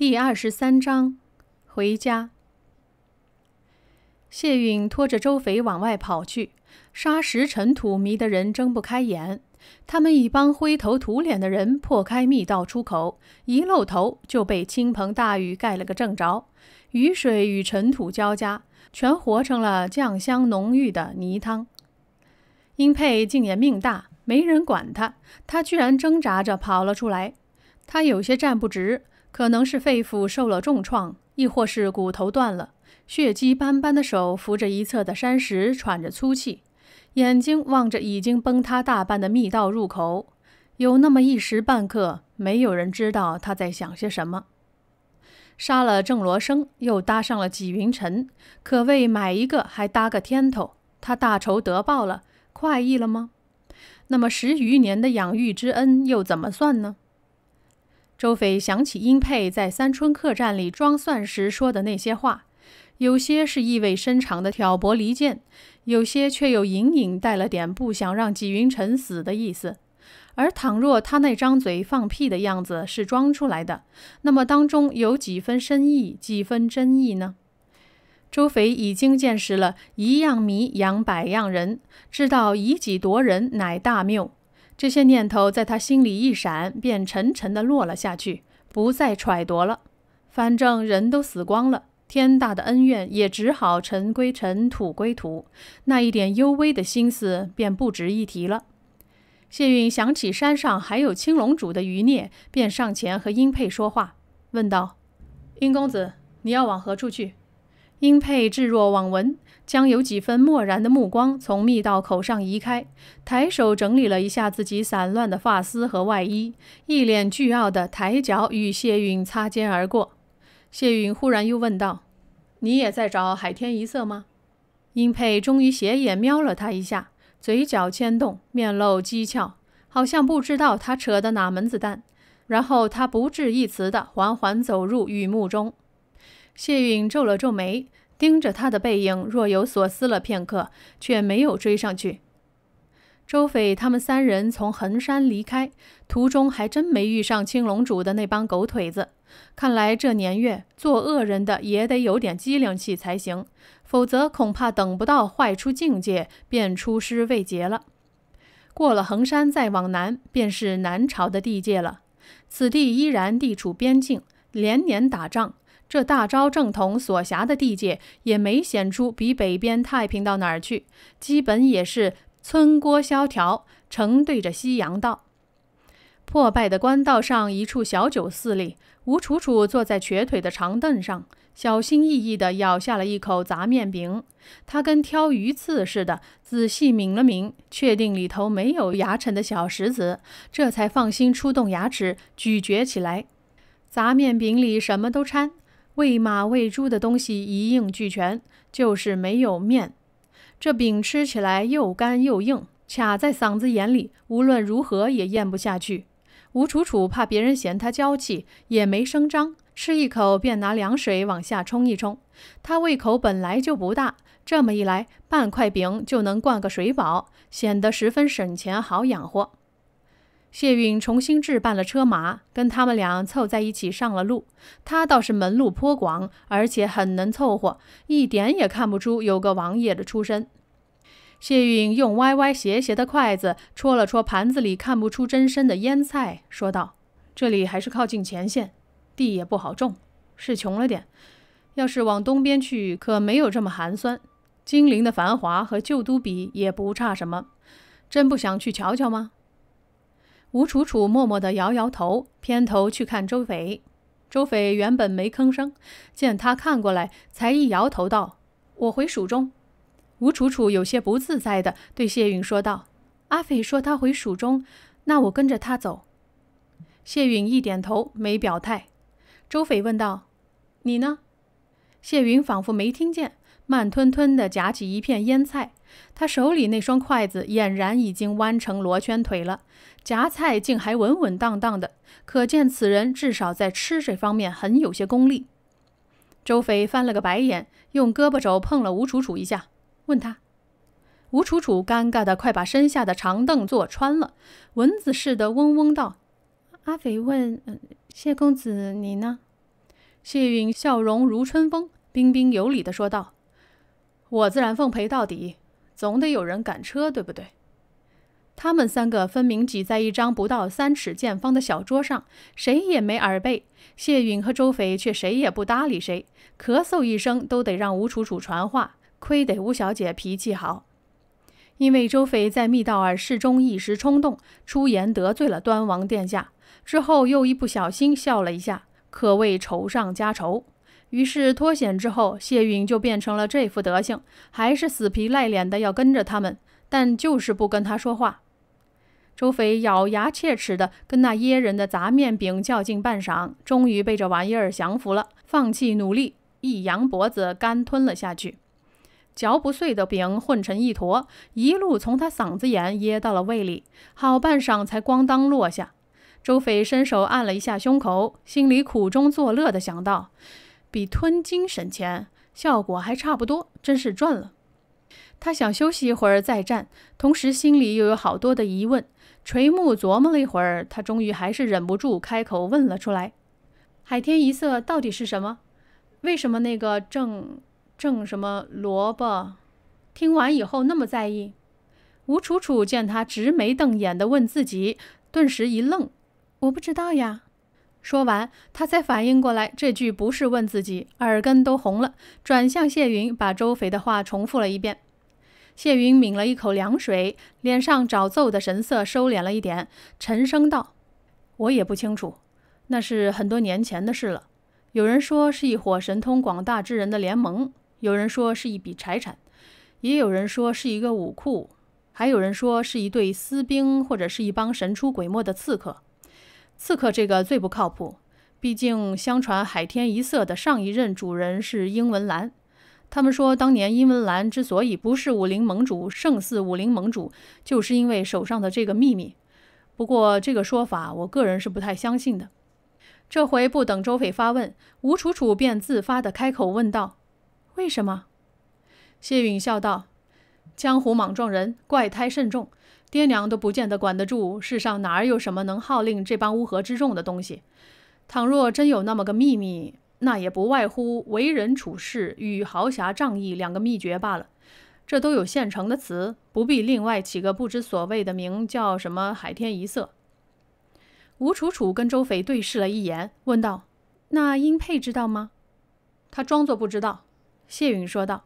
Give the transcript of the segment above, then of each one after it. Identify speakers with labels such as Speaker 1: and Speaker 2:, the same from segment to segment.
Speaker 1: 第二十三章，回家。谢允拖着周肥往外跑去，沙石尘土迷得人睁不开眼。他们一帮灰头土脸的人破开密道出口，一露头就被倾盆大雨盖了个正着。雨水与尘土交加，全活成了酱香浓郁的泥汤。殷佩竟也命大，没人管他，他居然挣扎着跑了出来。他有些站不直。可能是肺腑受了重创，亦或是骨头断了，血迹斑斑的手扶着一侧的山石，喘着粗气，眼睛望着已经崩塌大半的密道入口。有那么一时半刻，没有人知道他在想些什么。杀了郑罗生，又搭上了纪云尘，可谓买一个还搭个天头。他大仇得报了，快意了吗？那么十余年的养育之恩又怎么算呢？周斐想起殷沛在三春客栈里装蒜时说的那些话，有些是意味深长的挑拨离间，有些却又隐隐带了点不想让纪云尘死的意思。而倘若他那张嘴放屁的样子是装出来的，那么当中有几分深意，几分真意呢？周斐已经见识了一样米养百样人，知道以己夺人乃大谬。这些念头在他心里一闪，便沉沉地落了下去，不再揣度了。反正人都死光了，天大的恩怨也只好尘归尘，土归土，那一点幽微的心思便不值一提了。谢允想起山上还有青龙主的余孽，便上前和英佩说话，问道：“殷公子，你要往何处去？”英佩置若罔闻。将有几分漠然的目光从密道口上移开，抬手整理了一下自己散乱的发丝和外衣，一脸倨傲地抬脚与谢允擦肩而过。谢允忽然又问道：“你也在找海天一色吗？”英沛终于斜眼瞄了他一下，嘴角牵动，面露讥诮，好像不知道他扯的哪门子蛋。然后他不置一词地缓缓走入雨幕中。谢允皱了皱眉。盯着他的背影，若有所思了片刻，却没有追上去。周匪他们三人从衡山离开，途中还真没遇上青龙主的那帮狗腿子。看来这年月，做恶人的也得有点机灵气才行，否则恐怕等不到坏出境界，便出师未捷了。过了衡山，再往南便是南朝的地界了。此地依然地处边境，连年打仗。这大昭正统所辖的地界也没显出比北边太平到哪儿去，基本也是村郭萧条，城对着夕阳道，破败的官道上一处小酒肆里，吴楚楚坐在瘸腿的长凳上，小心翼翼地咬下了一口杂面饼，他跟挑鱼刺似的仔细抿了抿，确定里头没有牙碜的小石子，这才放心出动牙齿咀嚼起来。杂面饼里什么都掺。喂马喂猪的东西一应俱全，就是没有面。这饼吃起来又干又硬，卡在嗓子眼里，无论如何也咽不下去。吴楚楚怕别人嫌他娇气，也没声张，吃一口便拿凉水往下冲一冲。他胃口本来就不大，这么一来，半块饼就能灌个水饱，显得十分省钱，好养活。谢允重新置办了车马，跟他们俩凑在一起上了路。他倒是门路颇广，而且很能凑合，一点也看不出有个王爷的出身。谢允用歪歪斜斜的筷子戳了戳盘子里看不出真身的腌菜，说道：“这里还是靠近前线，地也不好种，是穷了点。要是往东边去，可没有这么寒酸。金陵的繁华和旧都比也不差什么，真不想去瞧瞧吗？”吴楚楚默默地摇摇头，偏头去看周斐。周斐原本没吭声，见他看过来，才一摇头道：“我回蜀中。”吴楚楚有些不自在地对谢允说道：“阿斐说他回蜀中，那我跟着他走。”谢允一点头，没表态。周斐问道：“你呢？”谢云仿佛没听见，慢吞吞地夹起一片腌菜。他手里那双筷子俨然已经弯成罗圈腿了。夹菜竟还稳稳当当的，可见此人至少在吃这方面很有些功力。周斐翻了个白眼，用胳膊肘碰了吴楚楚一下，问他。吴楚楚尴尬的快把身下的长凳坐穿了，蚊子似的嗡嗡道：“阿斐问谢公子你呢？”谢允笑容如春风，彬彬有礼的说道：“我自然奉陪到底，总得有人赶车，对不对？”他们三个分明挤在一张不到三尺见方的小桌上，谁也没耳背。谢允和周斐却谁也不搭理谁，咳嗽一声都得让吴楚楚传话。亏得吴小姐脾气好，因为周斐在密道耳室中一时冲动，出言得罪了端王殿下，之后又一不小心笑了一下，可谓仇上加仇。于是脱险之后，谢允就变成了这副德行，还是死皮赖脸的要跟着他们，但就是不跟他说话。周匪咬牙切齿地跟那噎人的杂面饼较劲半晌，终于被这玩意儿降服了，放弃努力，一扬脖子，干吞了下去。嚼不碎的饼混成一坨，一路从他嗓子眼噎到了胃里，好半晌才咣当落下。周匪伸手按了一下胸口，心里苦中作乐地想到：比吞金省钱，效果还差不多，真是赚了。他想休息一会儿再战，同时心里又有好多的疑问。垂暮琢磨了一会儿，他终于还是忍不住开口问了出来：“海天一色到底是什么？为什么那个郑郑什么萝卜，听完以后那么在意？”吴楚楚见他直眉瞪眼地问自己，顿时一愣：“我不知道呀。”说完，他才反应过来，这句不是问自己，耳根都红了，转向谢云，把周肥的话重复了一遍。谢云抿了一口凉水，脸上找揍的神色收敛了一点，沉声道：“我也不清楚，那是很多年前的事了。有人说是一伙神通广大之人的联盟，有人说是一笔财产，也有人说是一个武库，还有人说是一队私兵或者是一帮神出鬼没的刺客。刺客这个最不靠谱，毕竟相传海天一色的上一任主人是英文澜。”他们说，当年殷文澜之所以不是武林盟主，胜似武林盟主，就是因为手上的这个秘密。不过，这个说法，我个人是不太相信的。这回不等周翡发问，吴楚楚便自发地开口问道：“为什么？”谢允笑道：“江湖莽撞人，怪胎甚重，爹娘都不见得管得住。世上哪儿有什么能号令这帮乌合之众的东西？倘若真有那么个秘密……”那也不外乎为人处世与豪侠仗义两个秘诀罢了，这都有现成的词，不必另外起个不知所谓的名，叫什么海天一色。吴楚楚跟周翡对视了一眼，问道：“那殷沛知道吗？”他装作不知道。谢允说道：“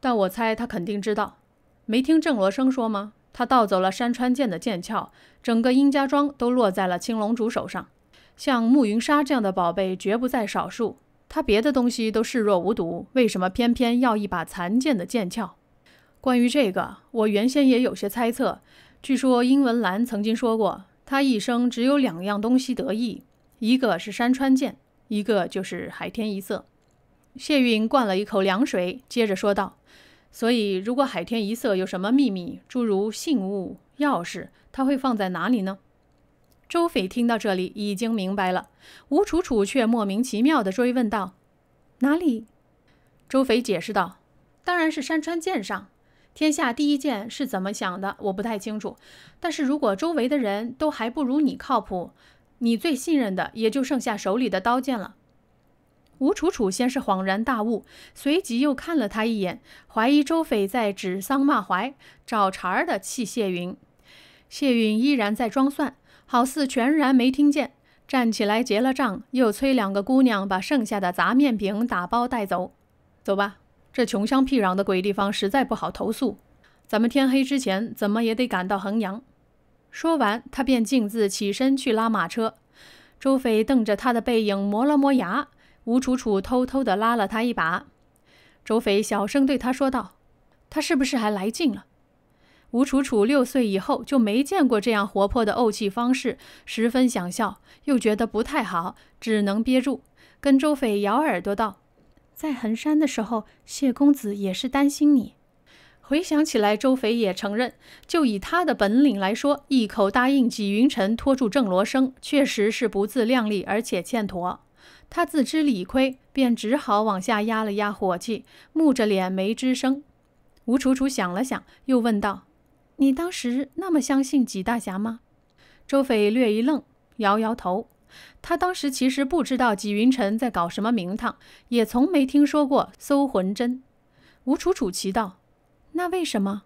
Speaker 1: 但我猜他肯定知道，没听郑罗生说吗？他盗走了山川剑的剑鞘，整个殷家庄都落在了青龙主手上。”像暮云沙这样的宝贝绝不在少数，他别的东西都视若无睹，为什么偏偏要一把残剑的剑鞘？关于这个，我原先也有些猜测。据说英文兰曾经说过，他一生只有两样东西得意，一个是山川剑，一个就是海天一色。谢运灌了一口凉水，接着说道：“所以，如果海天一色有什么秘密，诸如信物、钥匙，他会放在哪里呢？”周斐听到这里已经明白了，吴楚楚却莫名其妙地追问道：“哪里？”周斐解释道：“当然是山川剑上，天下第一剑是怎么想的，我不太清楚。但是如果周围的人都还不如你靠谱，你最信任的也就剩下手里的刀剑了。”吴楚楚先是恍然大悟，随即又看了他一眼，怀疑周斐在指桑骂槐、找茬儿的气谢云。谢云依然在装蒜。好似全然没听见，站起来结了账，又催两个姑娘把剩下的杂面饼打包带走。走吧，这穷乡僻壤的鬼地方实在不好投诉，咱们天黑之前怎么也得赶到衡阳。说完，他便径自起身去拉马车。周斐瞪着他的背影，磨了磨牙。吴楚楚偷偷地拉了他一把，周斐小声对他说道：“他是不是还来劲了？”吴楚楚六岁以后就没见过这样活泼的怄气方式，十分想笑，又觉得不太好，只能憋住，跟周斐咬耳朵道：“在衡山的时候，谢公子也是担心你。”回想起来，周斐也承认，就以他的本领来说，一口答应纪云尘拖住郑罗生，确实是不自量力，而且欠妥。他自知理亏，便只好往下压了压火气，木着脸没吱声。吴楚楚想了想，又问道。你当时那么相信纪大侠吗？周斐略一愣，摇摇头。他当时其实不知道纪云尘在搞什么名堂，也从没听说过搜魂针。吴楚楚奇道：“那为什么？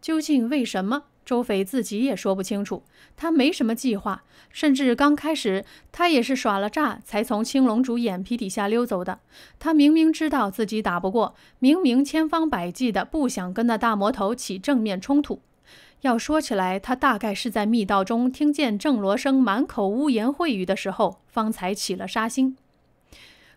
Speaker 1: 究竟为什么？”周匪自己也说不清楚，他没什么计划，甚至刚开始他也是耍了诈才从青龙主眼皮底下溜走的。他明明知道自己打不过，明明千方百计的不想跟那大魔头起正面冲突。要说起来，他大概是在密道中听见郑罗生满口污言秽语的时候，方才起了杀心。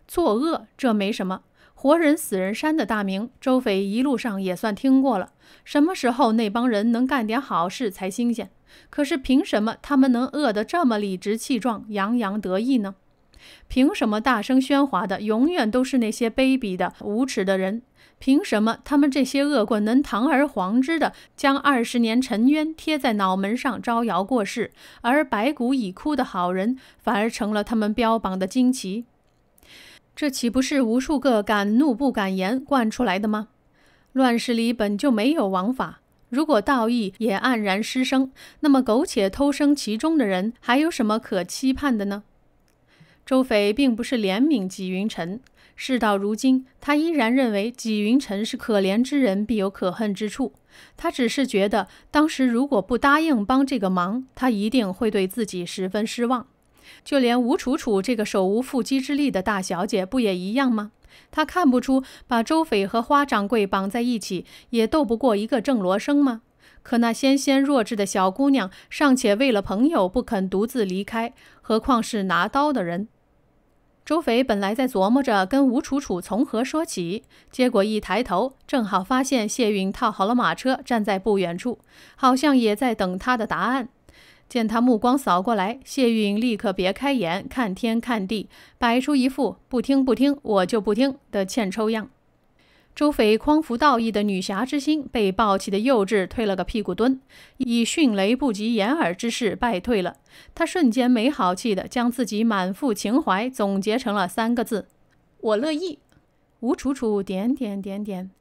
Speaker 1: 作恶这没什么。活人死人山的大名，周匪一路上也算听过了。什么时候那帮人能干点好事才新鲜？可是凭什么他们能饿得这么理直气壮、洋洋得意呢？凭什么大声喧哗的永远都是那些卑鄙的、无耻的人？凭什么他们这些恶棍能堂而皇之的将二十年沉冤贴在脑门上招摇过市，而白骨已枯的好人反而成了他们标榜的旌旗？这岂不是无数个敢怒不敢言惯出来的吗？乱世里本就没有王法，如果道义也黯然失声，那么苟且偷生其中的人还有什么可期盼的呢？周斐并不是怜悯纪云尘，事到如今，他依然认为纪云尘是可怜之人必有可恨之处。他只是觉得，当时如果不答应帮这个忙，他一定会对自己十分失望。就连吴楚楚这个手无缚鸡之力的大小姐，不也一样吗？她看不出把周匪和花掌柜绑在一起，也斗不过一个郑罗生吗？可那纤纤弱质的小姑娘，尚且为了朋友不肯独自离开，何况是拿刀的人？周匪本来在琢磨着跟吴楚楚从何说起，结果一抬头，正好发现谢允套好了马车，站在不远处，好像也在等他的答案。见他目光扫过来，谢玉立刻别开眼，看天看地，摆出一副不听不听，我就不听的欠抽样。周翡匡扶道义的女侠之心被暴起的幼稚推了个屁股蹲，以迅雷不及掩耳之势败退了。他瞬间没好气地将自己满腹情怀总结成了三个字：我乐意。吴楚楚点点点点，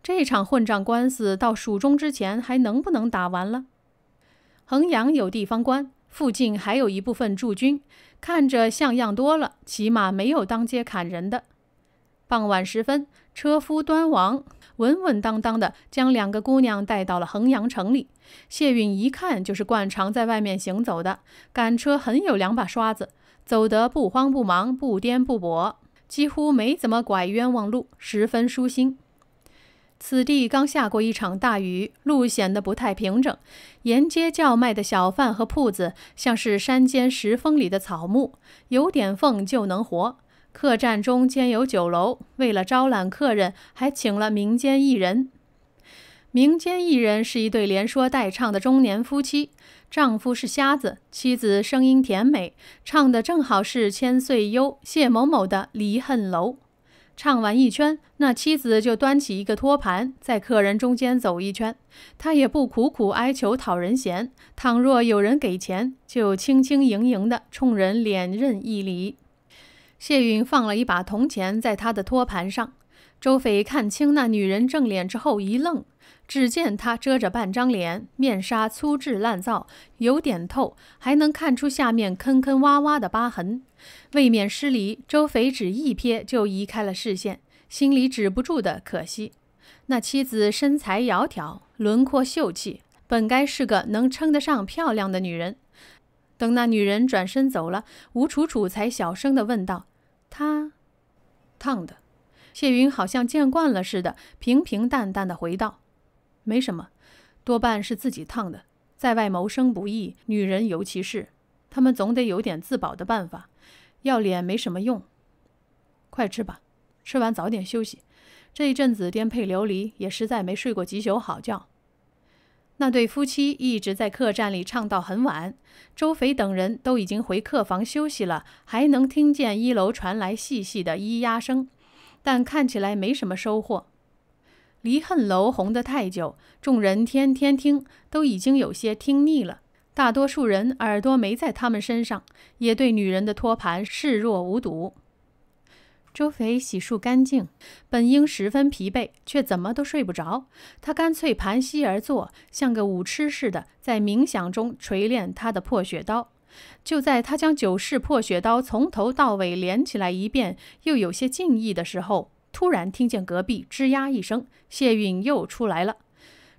Speaker 1: 这场混账官司到蜀中之前还能不能打完了？衡阳有地方官，附近还有一部分驻军，看着像样多了，起码没有当街砍人的。傍晚时分，车夫端王稳稳当当的将两个姑娘带到了衡阳城里。谢允一看就是惯常在外面行走的，赶车很有两把刷子，走得不慌不忙，不颠不簸，几乎没怎么拐冤枉路，十分舒心。此地刚下过一场大雨，路显得不太平整。沿街叫卖的小贩和铺子像是山间石缝里的草木，有点缝就能活。客栈中间有酒楼，为了招揽客人，还请了民间艺人。民间艺人是一对连说带唱的中年夫妻，丈夫是瞎子，妻子声音甜美，唱的正好是千岁幽谢某某的《离恨楼》。唱完一圈，那妻子就端起一个托盘，在客人中间走一圈。他也不苦苦哀求讨人嫌，倘若有人给钱，就轻轻盈盈的冲人脸任一礼。谢允放了一把铜钱在他的托盘上，周斐看清那女人正脸之后一愣。只见他遮着半张脸，面纱粗制滥造，有点透，还能看出下面坑坑洼洼的疤痕。未免失礼，周肥只一瞥就移开了视线，心里止不住的可惜。那妻子身材窈窕，轮廓秀气，本该是个能称得上漂亮的女人。等那女人转身走了，吴楚楚才小声的问道：“她烫的？”谢云好像见惯了似的，平平淡淡的回道。没什么，多半是自己烫的。在外谋生不易，女人尤其是，她们总得有点自保的办法。要脸没什么用。快吃吧，吃完早点休息。这一阵子颠沛流离，也实在没睡过几宿好觉。那对夫妻一直在客栈里唱到很晚，周肥等人都已经回客房休息了，还能听见一楼传来细细的咿呀声，但看起来没什么收获。离恨楼红得太久，众人天天听，都已经有些听腻了。大多数人耳朵没在他们身上，也对女人的托盘视若无睹。周肥洗漱干净，本应十分疲惫，却怎么都睡不着。他干脆盘膝而坐，像个舞痴似的，在冥想中锤炼他的破雪刀。就在他将九式破雪刀从头到尾连起来一遍，又有些敬意的时候。突然听见隔壁吱呀一声，谢允又出来了。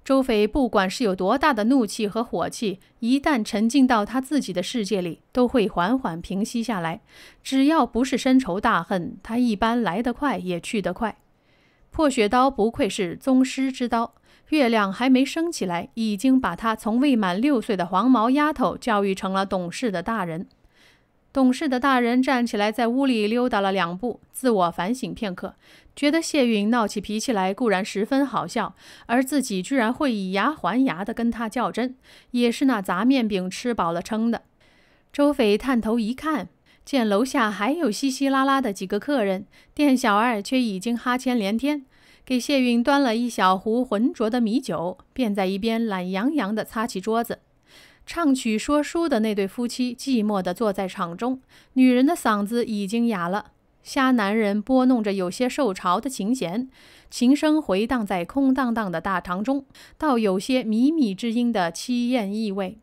Speaker 1: 周斐不管是有多大的怒气和火气，一旦沉浸到他自己的世界里，都会缓缓平息下来。只要不是深仇大恨，他一般来得快也去得快。破血刀不愧是宗师之刀，月亮还没升起来，已经把他从未满六岁的黄毛丫头教育成了懂事的大人。懂事的大人站起来，在屋里溜达了两步，自我反省片刻，觉得谢允闹起脾气来固然十分好笑，而自己居然会以牙还牙的跟他较真，也是那杂面饼吃饱了撑的。周斐探头一看，见楼下还有稀稀拉拉的几个客人，店小二却已经哈欠连天，给谢允端了一小壶浑浊的米酒，便在一边懒洋洋地擦起桌子。唱曲说书的那对夫妻寂寞的坐在场中，女人的嗓子已经哑了，瞎男人拨弄着有些受潮的琴弦，琴声回荡在空荡荡的大堂中，倒有些靡靡之音的凄艳意味。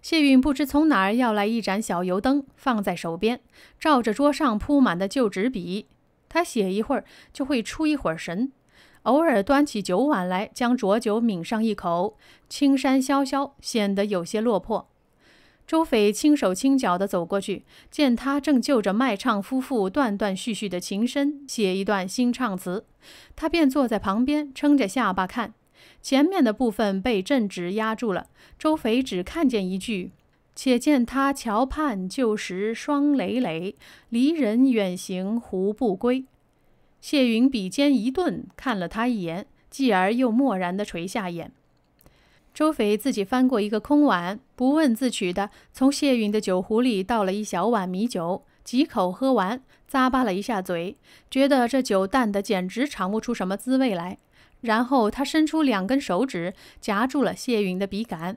Speaker 1: 谢允不知从哪儿要来一盏小油灯，放在手边，照着桌上铺满的旧纸笔，他写一会儿就会出一会儿神。偶尔端起酒碗来，将浊酒抿上一口，青山萧萧，显得有些落魄。周斐轻手轻脚地走过去，见他正就着卖唱夫妇断断续续的琴声写一段新唱词，他便坐在旁边，撑着下巴看。前面的部分被正直压住了，周斐只看见一句：“且见他桥畔旧时霜累累，离人远行胡不归。”谢云笔尖一顿，看了他一眼，继而又漠然地垂下眼。周斐自己翻过一个空碗，不问自取地从谢云的酒壶里倒了一小碗米酒，几口喝完，咂巴了一下嘴，觉得这酒淡得简直尝不出什么滋味来。然后他伸出两根手指夹住了谢云的笔杆，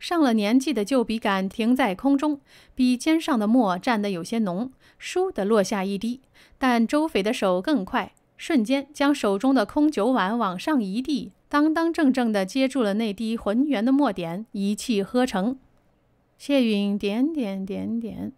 Speaker 1: 上了年纪的旧笔杆停在空中，笔尖上的墨蘸得有些浓，倏地落下一滴。但周斐的手更快，瞬间将手中的空酒碗往上一递，当当正正地接住了那滴浑圆的墨点，一气呵成。谢允点点点点，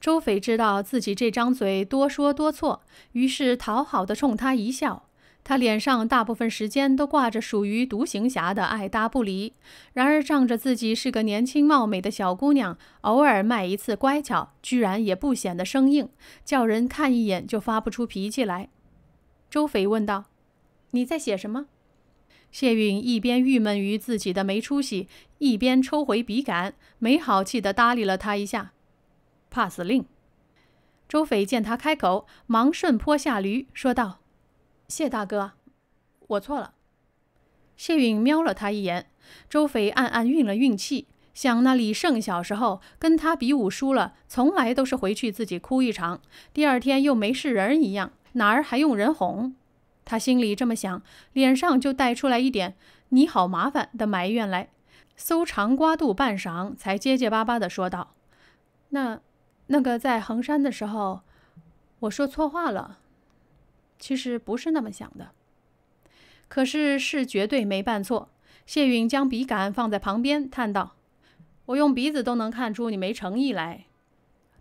Speaker 1: 周斐知道自己这张嘴多说多错，于是讨好的冲他一笑。他脸上大部分时间都挂着属于独行侠的爱搭不理，然而仗着自己是个年轻貌美的小姑娘，偶尔卖一次乖巧，居然也不显得生硬，叫人看一眼就发不出脾气来。周斐问道：“你在写什么？”谢允一边郁闷于自己的没出息，一边抽回笔杆，没好气地搭理了他一下：“pass 令。”周斐见他开口，忙顺坡下驴说道。谢大哥，我错了。谢允瞄了他一眼，周斐暗暗运了运气，想那李胜小时候跟他比武输了，从来都是回去自己哭一场，第二天又没事人一样，哪儿还用人哄？他心里这么想，脸上就带出来一点“你好麻烦”的埋怨来，搜肠刮肚半晌，才结结巴巴地说道：“那……那个在衡山的时候，我说错话了。”其实不是那么想的，可是事绝对没办错。谢允将笔杆放在旁边，叹道：“我用鼻子都能看出你没诚意来。”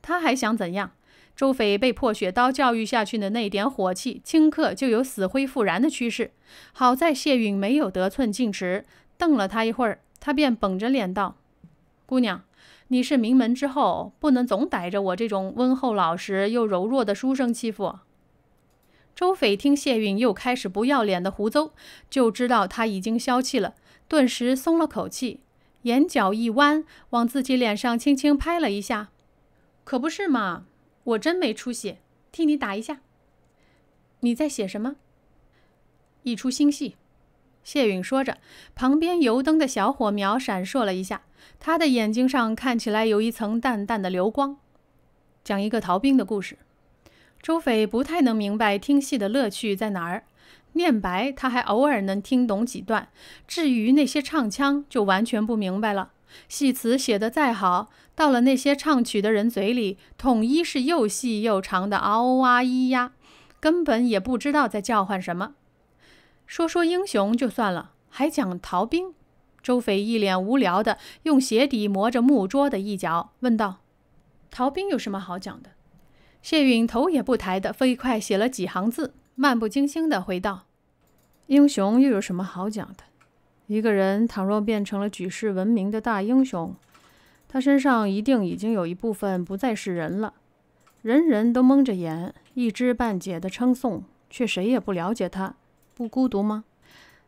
Speaker 1: 他还想怎样？周斐被破血刀教育下去的那点火气，顷刻就有死灰复燃的趋势。好在谢允没有得寸进尺，瞪了他一会儿，他便绷着脸道：“姑娘，你是名门之后，不能总逮着我这种温厚老实又柔弱的书生欺负。”周斐听谢允又开始不要脸的胡诌，就知道他已经消气了，顿时松了口气，眼角一弯，往自己脸上轻轻拍了一下。“可不是嘛，我真没出息，替你打一下。”“你在写什么？”“一出新戏。”谢允说着，旁边油灯的小火苗闪烁了一下，他的眼睛上看起来有一层淡淡的流光。“讲一个逃兵的故事。”周斐不太能明白听戏的乐趣在哪儿，念白他还偶尔能听懂几段，至于那些唱腔就完全不明白了。戏词写得再好，到了那些唱曲的人嘴里，统一是又细又长的嗷哇咿呀，根本也不知道在叫唤什么。说说英雄就算了，还讲逃兵？周斐一脸无聊的用鞋底磨着木桌的一角，问道：“逃兵有什么好讲的？”谢允头也不抬地飞快写了几行字，漫不经心地回道：“英雄又有什么好讲的？一个人倘若变成了举世闻名的大英雄，他身上一定已经有一部分不再是人了。人人都蒙着眼，一知半解的称颂，却谁也不了解他，不孤独吗？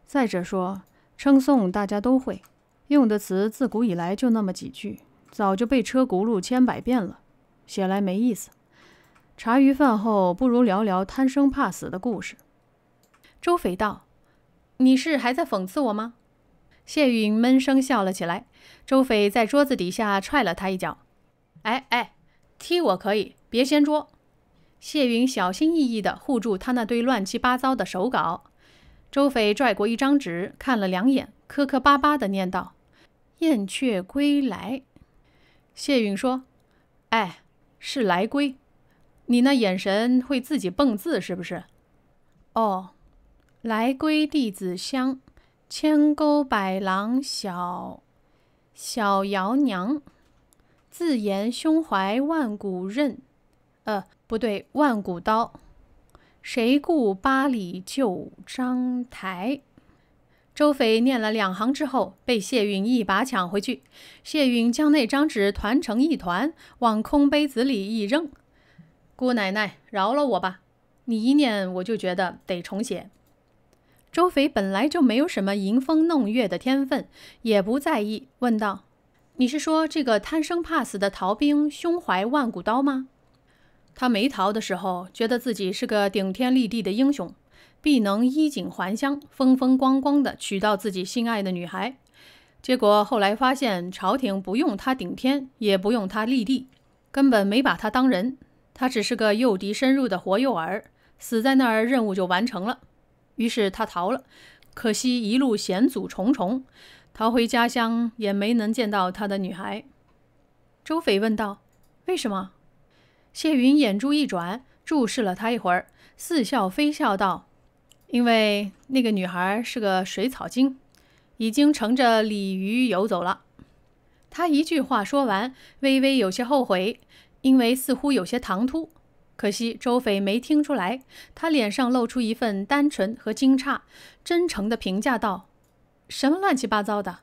Speaker 1: 再者说，称颂大家都会，用的词自古以来就那么几句，早就被车轱辘千百遍了，写来没意思。”茶余饭后，不如聊聊贪生怕死的故事。周斐道：“你是还在讽刺我吗？”谢云闷声笑了起来。周斐在桌子底下踹了他一脚：“哎哎，踢我可以，别掀桌。”谢云小心翼翼地护住他那堆乱七八糟的手稿。周斐拽过一张纸，看了两眼，磕磕巴巴地念道：“燕雀归来。”谢允说：“哎，是来归。”你那眼神会自己蹦字是不是？哦，来归弟子香，千沟百浪小，小姚娘，自言胸怀万古刃，呃，不对，万古刀。谁顾八里旧章台？周斐念了两行之后，被谢允一把抢回去。谢允将那张纸团成一团，往空杯子里一扔。姑奶奶，饶了我吧！你一念，我就觉得得重写。周匪本来就没有什么吟风弄月的天分，也不在意，问道：“你是说这个贪生怕死的逃兵胸怀万古刀吗？”他没逃的时候，觉得自己是个顶天立地的英雄，必能衣锦还乡，风风光光的娶到自己心爱的女孩。结果后来发现，朝廷不用他顶天，也不用他立地，根本没把他当人。他只是个诱敌深入的活诱饵，死在那儿任务就完成了。于是他逃了，可惜一路险阻重重，逃回家乡也没能见到他的女孩。周匪问道：“为什么？”谢云眼珠一转，注视了他一会儿，似笑非笑道：“因为那个女孩是个水草精，已经乘着鲤鱼游走了。”他一句话说完，微微有些后悔。因为似乎有些唐突，可惜周斐没听出来。他脸上露出一份单纯和惊诧，真诚地评价道：“什么乱七八糟的！”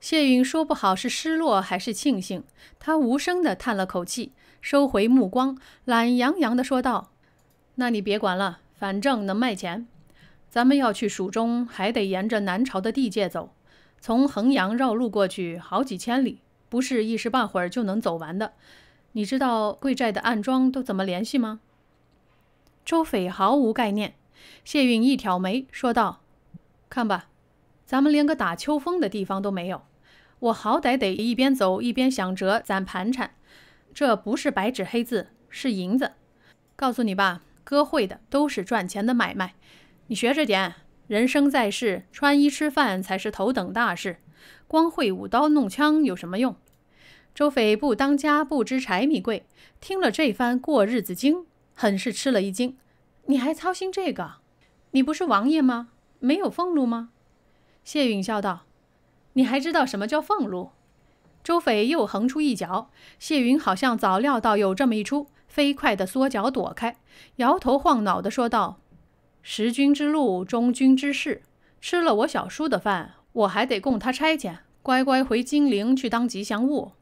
Speaker 1: 谢允说不好是失落还是庆幸，他无声地叹了口气，收回目光，懒洋洋地说道：“那你别管了，反正能卖钱。咱们要去蜀中，还得沿着南朝的地界走，从衡阳绕路过去好几千里，不是一时半会儿就能走完的。”你知道贵寨的暗桩都怎么联系吗？周匪毫无概念。谢运一挑眉说道：“看吧，咱们连个打秋风的地方都没有。我好歹得一边走一边想着攒盘缠。这不是白纸黑字，是银子。告诉你吧，哥会的都是赚钱的买卖，你学着点。人生在世，穿衣吃饭才是头等大事。光会舞刀弄枪有什么用？”周斐不当家，不知柴米贵。听了这番过日子经，很是吃了一惊。你还操心这个？你不是王爷吗？没有俸禄吗？谢允笑道：“你还知道什么叫俸禄？”周斐又横出一脚，谢云好像早料到有这么一出，飞快地缩脚躲开，摇头晃脑地说道：“食君之禄，忠君之事。吃了我小叔的饭，我还得供他差遣，乖乖回金陵去当吉祥物。”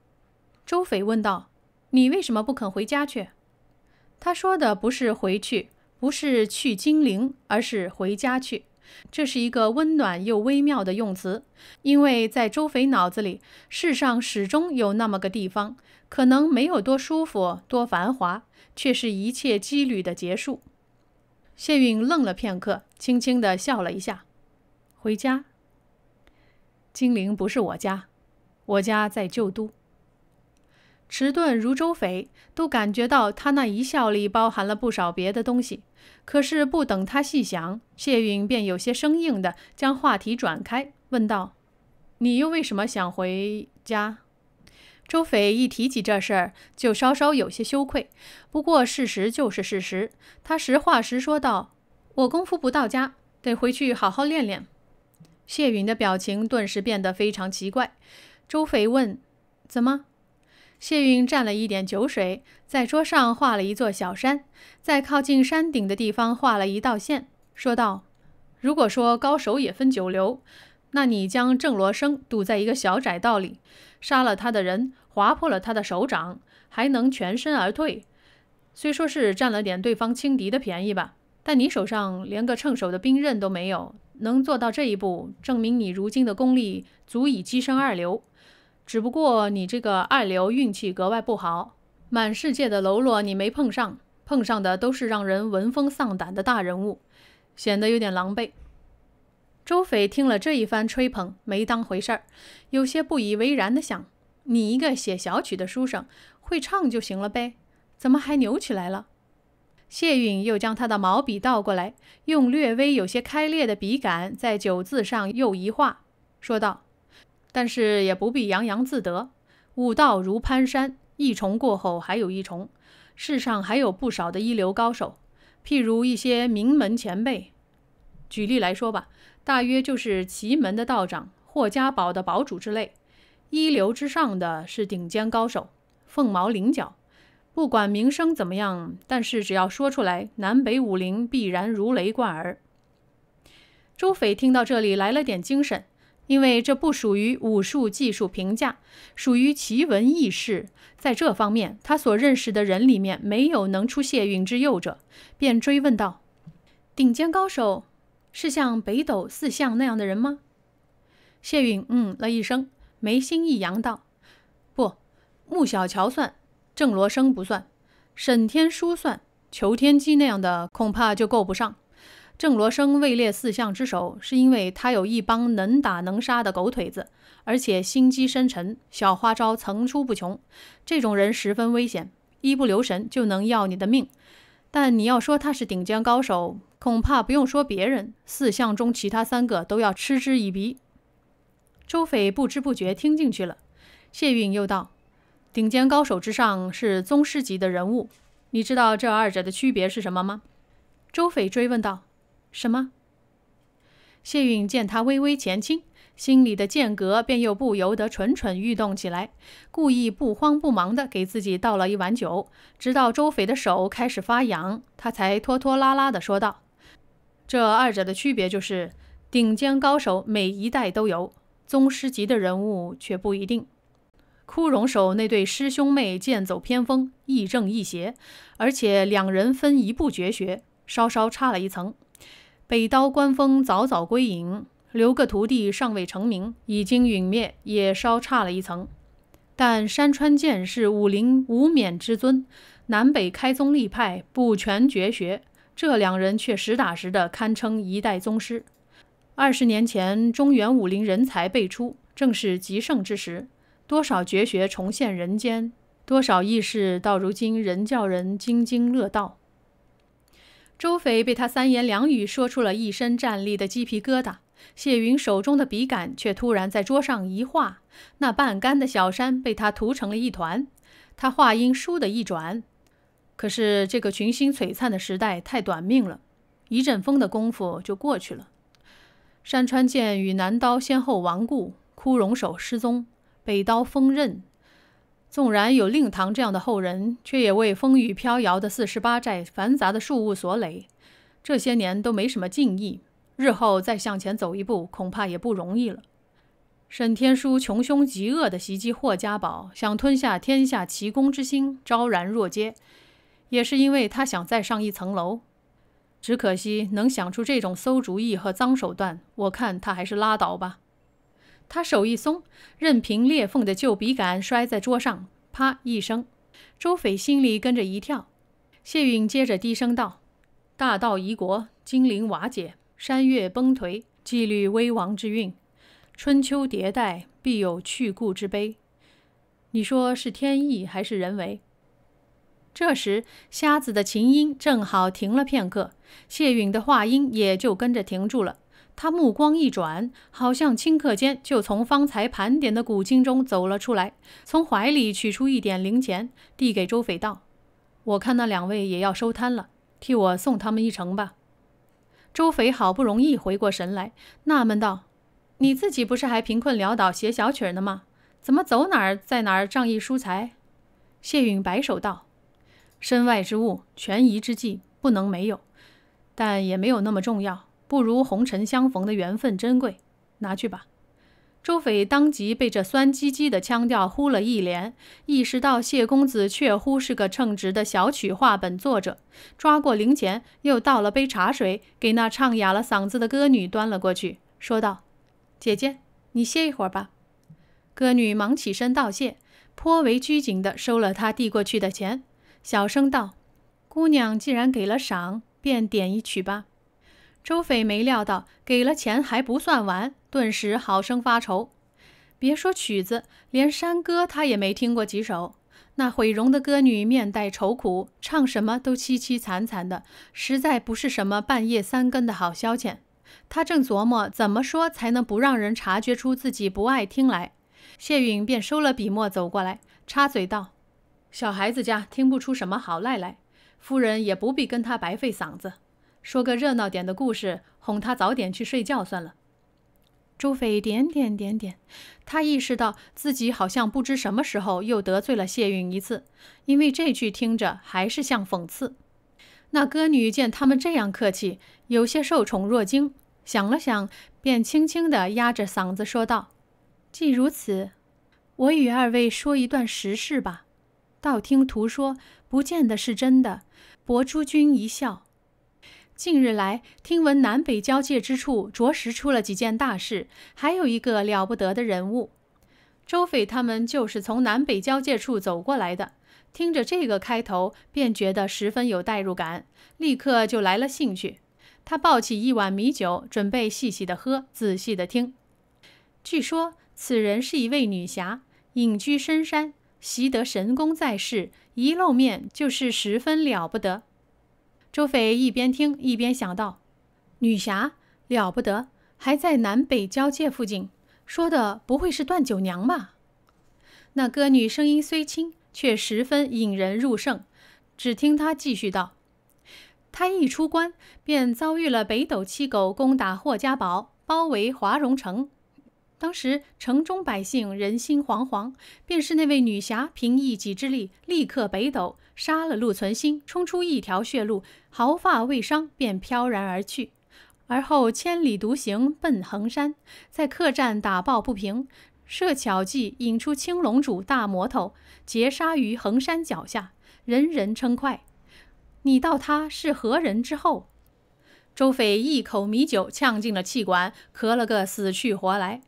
Speaker 1: 周斐问道：“你为什么不肯回家去？”他说的不是回去，不是去金陵，而是回家去。这是一个温暖又微妙的用词，因为在周斐脑子里，世上始终有那么个地方，可能没有多舒服、多繁华，却是一切羁旅的结束。谢允愣了片刻，轻轻地笑了一下：“回家？金陵不是我家，我家在旧都。”迟钝如周斐都感觉到他那一笑里包含了不少别的东西，可是不等他细想，谢允便有些生硬的将话题转开，问道：“你又为什么想回家？”周斐一提起这事儿，就稍稍有些羞愧。不过事实就是事实，他实话实说道：“我功夫不到家，得回去好好练练。”谢允的表情顿时变得非常奇怪。周斐问：“怎么？”谢运蘸了一点酒水，在桌上画了一座小山，在靠近山顶的地方画了一道线，说道：“如果说高手也分九流，那你将郑罗生堵在一个小窄道里，杀了他的人，划破了他的手掌，还能全身而退。虽说是占了点对方轻敌的便宜吧，但你手上连个称手的兵刃都没有，能做到这一步，证明你如今的功力足以跻身二流。”只不过你这个二流运气格外不好，满世界的喽啰你没碰上，碰上的都是让人闻风丧胆的大人物，显得有点狼狈。周斐听了这一番吹捧，没当回事儿，有些不以为然的想：你一个写小曲的书生，会唱就行了呗，怎么还扭起来了？谢允又将他的毛笔倒过来，用略微有些开裂的笔杆在“酒”字上又一画，说道。但是也不必洋洋自得，武道如攀山，一重过后还有一重，世上还有不少的一流高手，譬如一些名门前辈。举例来说吧，大约就是奇门的道长、霍家堡的堡主之类。一流之上的是顶尖高手，凤毛麟角。不管名声怎么样，但是只要说出来，南北武林必然如雷贯耳。周匪听到这里，来了点精神。因为这不属于武术技术评价，属于奇闻异事。在这方面，他所认识的人里面没有能出谢允之右者，便追问道：“顶尖高手是像北斗四象那样的人吗？”谢允嗯了一声，眉心一扬道：“不，穆小乔算，郑罗生不算，沈天枢算，裘天机那样的恐怕就够不上。”郑罗生位列四相之首，是因为他有一帮能打能杀的狗腿子，而且心机深沉，小花招层出不穷。这种人十分危险，一不留神就能要你的命。但你要说他是顶尖高手，恐怕不用说别人，四相中其他三个都要嗤之以鼻。周斐不知不觉听进去了。谢运又道：“顶尖高手之上是宗师级的人物，你知道这二者的区别是什么吗？”周斐追问道。什么？谢允见他微微前倾，心里的间隔便又不由得蠢蠢欲动起来。故意不慌不忙的给自己倒了一碗酒，直到周斐的手开始发痒，他才拖拖拉拉的说道：“这二者的区别就是，顶尖高手每一代都有，宗师级的人物却不一定。枯荣手那对师兄妹剑走偏锋，亦正亦邪，而且两人分一步绝学，稍稍差了一层。”北刀关风早早归隐，留个徒弟尚未成名，已经陨灭，也稍差了一层。但山川剑是武林无冕之尊，南北开宗立派，不全绝学。这两人却实打实的堪称一代宗师。二十年前，中原武林人才辈出，正是极盛之时，多少绝学重现人间，多少异事到如今仍叫人津津乐道。周斐被他三言两语说出了一身战栗的鸡皮疙瘩，谢云手中的笔杆却突然在桌上一画，那半干的小山被他涂成了一团。他话音倏地一转，可是这个群星璀璨的时代太短命了，一阵风的功夫就过去了。山川剑与南刀先后亡故，枯荣手失踪，北刀锋刃。纵然有令堂这样的后人，却也为风雨飘摇的四十八寨繁杂的树务所累，这些年都没什么敬意，日后再向前走一步，恐怕也不容易了。沈天书穷凶极恶的袭击霍家堡，想吞下天下奇功之心，昭然若揭。也是因为他想再上一层楼。只可惜能想出这种馊主意和脏手段，我看他还是拉倒吧。他手一松，任凭裂缝的旧笔杆摔在桌上，啪一声。周斐心里跟着一跳。谢允接着低声道：“大道遗国，金陵瓦解，山岳崩颓，纪律危亡之运，春秋迭代，必有去故之悲。你说是天意还是人为？”这时，瞎子的琴音正好停了片刻，谢允的话音也就跟着停住了。他目光一转，好像顷刻间就从方才盘点的古经中走了出来，从怀里取出一点零钱，递给周匪道：“我看那两位也要收摊了，替我送他们一程吧。”周匪好不容易回过神来，纳闷道：“你自己不是还贫困潦倒、写小曲呢吗？怎么走哪儿在哪儿仗义疏财？”谢允摆手道：“身外之物，权宜之计，不能没有，但也没有那么重要。”不如红尘相逢的缘分珍贵，拿去吧。周斐当即被这酸唧唧的腔调呼了一脸，意识到谢公子确乎是个称职的小曲话本作者，抓过零钱，又倒了杯茶水，给那唱哑了嗓子的歌女端了过去，说道：“姐姐，你歇一会儿吧。”歌女忙起身道谢，颇为拘谨的收了他递过去的钱，小声道：“姑娘既然给了赏，便点一曲吧。”周斐没料到给了钱还不算完，顿时好生发愁。别说曲子，连山歌他也没听过几首。那毁容的歌女面带愁苦，唱什么都凄凄惨惨的，实在不是什么半夜三更的好消遣。他正琢磨怎么说才能不让人察觉出自己不爱听来，谢允便收了笔墨走过来，插嘴道：“小孩子家听不出什么好赖来，夫人也不必跟他白费嗓子。”说个热闹点的故事，哄他早点去睡觉算了。朱斐点点点点，他意识到自己好像不知什么时候又得罪了谢允一次，因为这句听着还是像讽刺。那歌女见他们这样客气，有些受宠若惊，想了想，便轻轻的压着嗓子说道：“既如此，我与二位说一段实事吧。道听途说，不见得是真的。博诸君一笑。”近日来，听闻南北交界之处，着实出了几件大事，还有一个了不得的人物。周匪他们就是从南北交界处走过来的。听着这个开头，便觉得十分有代入感，立刻就来了兴趣。他抱起一碗米酒，准备细细的喝，仔细的听。据说此人是一位女侠，隐居深山，习得神功，在世一露面就是十分了不得。周斐一边听一边想到，女侠了不得，还在南北交界附近，说的不会是段九娘吧？那歌女声音虽轻，却十分引人入胜。只听她继续道：“她一出关，便遭遇了北斗七狗攻打霍家堡，包围华容城。当时城中百姓人心惶惶，便是那位女侠凭一己之力，力克北斗。”杀了陆存心，冲出一条血路，毫发未伤，便飘然而去。而后千里独行，奔衡山，在客栈打抱不平，设巧计引出青龙主大魔头，劫杀于衡山脚下，人人称快。你道他是何人？之后，周匪一口米酒呛进了气管，咳了个死去活来。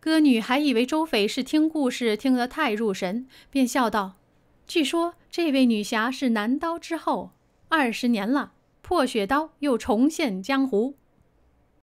Speaker 1: 歌女还以为周匪是听故事听得太入神，便笑道。据说，这位女侠是男刀之后二十年了，破雪刀又重现江湖。